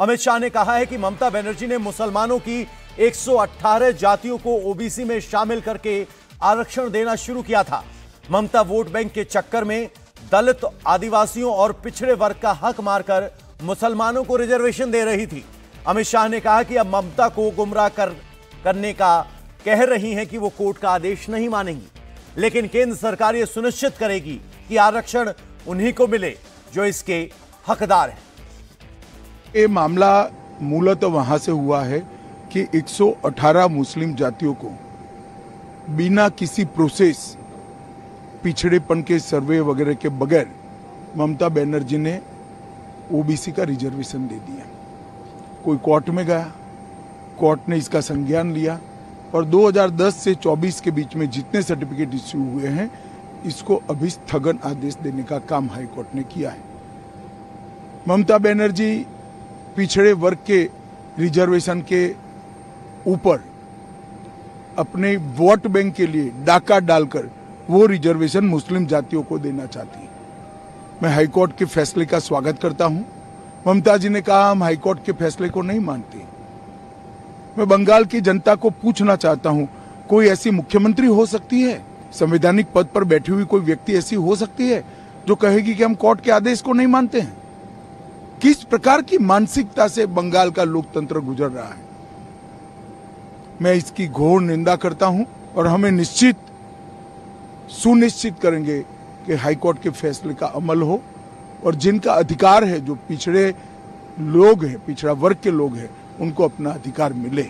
अमित शाह ने कहा है कि ममता बनर्जी ने मुसलमानों की 118 जातियों को ओबीसी में शामिल करके आरक्षण देना शुरू किया था ममता वोट बैंक के चक्कर में दलित आदिवासियों और पिछड़े वर्ग का हक मारकर मुसलमानों को रिजर्वेशन दे रही थी अमित शाह ने कहा कि अब ममता को गुमराह कर करने का कह रही हैं कि वो कोर्ट का आदेश नहीं मानेंगी लेकिन केंद्र सरकार ये सुनिश्चित करेगी कि आरक्षण उन्हीं को मिले जो इसके हकदार हैं ये मामला मूलतः वहाँ से हुआ है कि 118 मुस्लिम जातियों को बिना किसी प्रोसेस पिछड़ेपन के सर्वे वगैरह के बगैर ममता बनर्जी ने ओबीसी का रिजर्वेशन दे दिया कोई कोर्ट में गया कोर्ट ने इसका संज्ञान लिया और 2010 से 24 के बीच में जितने सर्टिफिकेट इश्यू हुए हैं इसको अभी स्थगन आदेश देने का काम हाईकोर्ट ने किया है ममता बनर्जी पिछड़े वर्ग के रिजर्वेशन के ऊपर अपने वोट बैंक के लिए डाका डालकर वो रिजर्वेशन मुस्लिम जातियों को देना चाहती है मैं हाईकोर्ट के फैसले का स्वागत करता हूं ममता जी ने कहा हम हाईकोर्ट के फैसले को नहीं मानते मैं बंगाल की जनता को पूछना चाहता हूं कोई ऐसी मुख्यमंत्री हो सकती है संवैधानिक पद पर बैठी हुई कोई व्यक्ति ऐसी हो सकती है जो कहेगी कि हम कोर्ट के आदेश को नहीं मानते हैं किस प्रकार की मानसिकता से बंगाल का लोकतंत्र गुजर रहा है मैं इसकी घोर निंदा करता हूं और हमें निश्चित सुनिश्चित करेंगे कि हाईकोर्ट के फैसले का अमल हो और जिनका अधिकार है जो पिछड़े लोग हैं पिछड़ा वर्ग के लोग हैं उनको अपना अधिकार मिले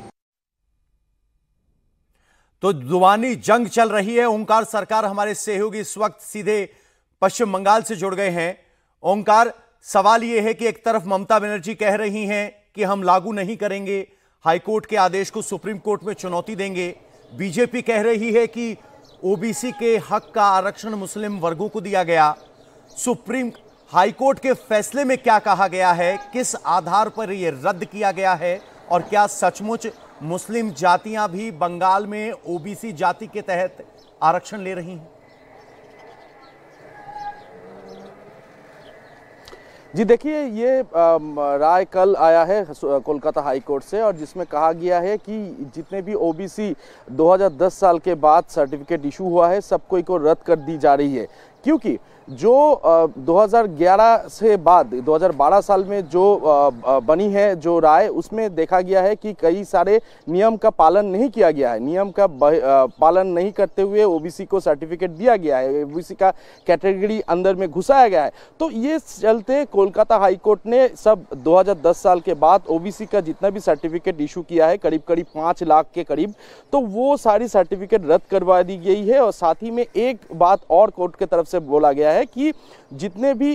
तो जुबानी जंग चल रही है ओंकार सरकार हमारे सहयोगी इस वक्त सीधे पश्चिम बंगाल से जुड़ गए हैं ओंकार सवाल यह है कि एक तरफ ममता बनर्जी कह रही हैं कि हम लागू नहीं करेंगे हाईकोर्ट के आदेश को सुप्रीम कोर्ट में चुनौती देंगे बीजेपी कह रही है कि ओबीसी के हक का आरक्षण मुस्लिम वर्गों को दिया गया सुप्रीम हाईकोर्ट के फैसले में क्या कहा गया है किस आधार पर यह रद्द किया गया है और क्या सचमुच मुस्लिम जातियां भी बंगाल में ओबीसी जाति के तहत आरक्षण ले रही हैं जी देखिए ये राय कल आया है कोलकाता हाई कोर्ट से और जिसमें कहा गया है कि जितने भी ओबीसी 2010 साल के बाद सर्टिफिकेट इशू हुआ है सब कोई को रद्द कर दी जा रही है क्योंकि जो 2011 से बाद 2012 साल में जो बनी है जो राय उसमें देखा गया है कि कई सारे नियम का पालन नहीं किया गया है नियम का पालन नहीं करते हुए ओबीसी को सर्टिफिकेट दिया गया है ओबीसी का कैटेगरी अंदर में घुसाया गया है तो ये चलते कोलकाता हाई कोर्ट ने सब 2010 साल के बाद ओबीसी का जितना भी सर्टिफिकेट इशू किया है करीब करीब पाँच लाख के करीब तो वो सारी सर्टिफिकेट रद्द करवा दी गई है और साथ ही में एक बात और कोर्ट के तरफ से बोला गया है कि जितने भी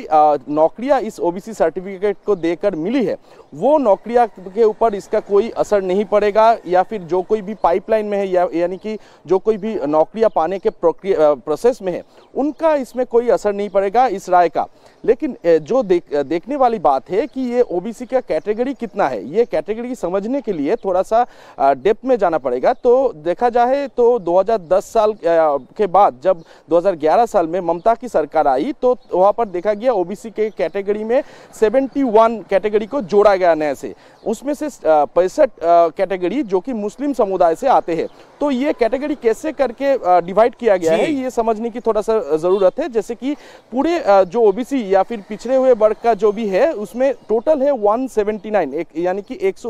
नौकरियां इस ओबीसी सर्टिफिकेट को देकर मिली है वो नौकरियां के ऊपर इसका कोई असर नहीं पड़ेगा या फिर जो कोई भी पाइपलाइन में है या यानी कि जो कोई भी नौकरियां पाने के प्रोसेस में है उनका इसमें कोई असर नहीं पड़ेगा इस राय का लेकिन जो देख, देखने वाली बात है कि ये ओबीसी का कैटेगरी कितना है ये कैटेगरी समझने के लिए थोड़ा सा डेप्थ में जाना पड़ेगा तो देखा जाए तो दो साल के बाद जब दो साल में ममता ममता की सरकार आई तो वहाँ पर देखा गया ओबीसी के कैटेगरी में 71 कैटेगरी को जोड़ा गया नए से उसमें से पैंसठ कैटेगरी जो कि मुस्लिम समुदाय से आते हैं तो ये कैटेगरी कैसे करके डिवाइड किया गया है ये समझने की थोड़ा सा ज़रूरत है जैसे कि पूरे जो ओबीसी या फिर पिछड़े हुए वर्ग का जो भी है उसमें टोटल है वन एक यानी कि एक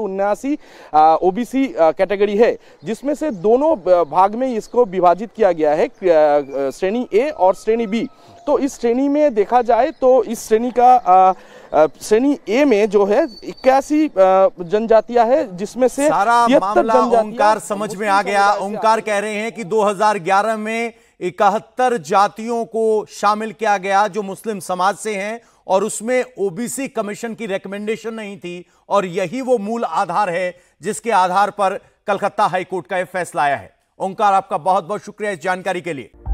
ओबीसी कैटेगरी है जिसमें से दोनों भाग में इसको विभाजित किया गया है श्रेणी ए और श्रेणी बी की तो इस श्रेणी में देखा जाए तो इस श्रेणी का श्रेणी ए में जो है इक्यासी जनजातियां है जिसमें से सारा ओंकार समझ में आ गया ओंकार कह रहे हैं कि 2011 में इकहत्तर जातियों को शामिल किया गया जो मुस्लिम समाज से हैं और उसमें ओबीसी कमीशन की रिकमेंडेशन नहीं थी और यही वो मूल आधार है जिसके आधार पर कलकत्ता हाईकोर्ट का यह फैसला आया है ओंकार आपका बहुत बहुत शुक्रिया इस जानकारी के लिए